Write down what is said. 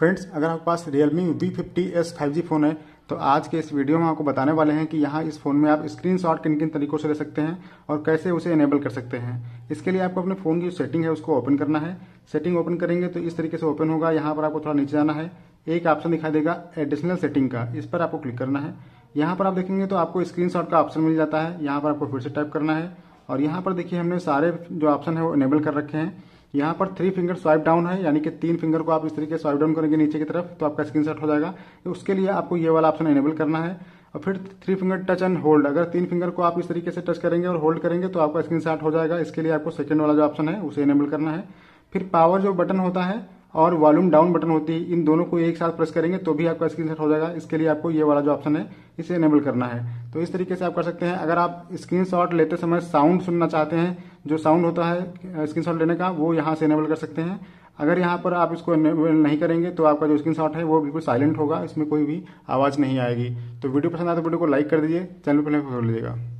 friends अगर आपके पास Realme S five G phone है तो आज के इस वीडियो में आपको बताने वाले हैं कि यहाँ इस फ़ोन में आप स्क्रीनशॉट किन किन तरीकों से ले सकते हैं और कैसे उसे इनेबल कर सकते हैं इसके लिए आपको अपने फ़ोन की जो सेटिंग है उसको ओपन करना है सेटिंग ओपन करेंगे तो इस तरीके से ओपन होगा यहाँ पर आपको थोड़ा नीचे जाना है एक ऑप्शन दिखाई देगा एडिशनल सेटिंग का इस पर आपको क्लिक करना है यहाँ पर आप देखेंगे तो आपको शॉट का ऑप्शन मिल जाता है यहाँ पर आपको फिर से टाइप करना है और यहाँ पर देखिए हमने सारे जो ऑप्शन है वो इनेबल कर रखे हैं यहाँ पर थ्री फिंगर स्वाइप डाउन है यानी कि तीन फिंगर को आप इस तरीके स्वाइप डाउन करेंगे नीचे की तरफ तो आपका स्क्रीन हो जाएगा तो उसके लिए आपको ये वाला ऑप्शन एनेबल करना है और फिर three finger touch and hold अगर तीन फिंगर को आप इस तरीके से टच करेंगे और होल्ड करेंगे तो आपका स्क्रीन हो जाएगा इसके लिए आपको सेकेंड वाला जो ऑप्शन है उसे इनेबल करना है फिर पावर जो बटन होता है और वॉल्यूम डाउन बटन होती है इन दोनों को एक साथ प्रेस करेंगे तो भी आपका स्क्रीन हो जाएगा इसके लिए आपको ये वाला जो ऑप्शन है इसे एनेबल करना है तो इस तरीके से आप कर सकते हैं अगर आप स्क्रीन लेते समय साउंड सुनना चाहते हैं जो साउंड होता है स्क्रीन लेने का वो यहाँ से इनेबल कर सकते हैं अगर यहाँ पर आप इसको नहीं करेंगे तो आपका जो स्क्रीन शॉट है वो बिल्कुल साइलेंट होगा इसमें कोई भी आवाज़ नहीं आएगी तो वीडियो पसंद आए तो वीडियो को लाइक कर दीजिए चैनल पर फॉलो लीजिएगा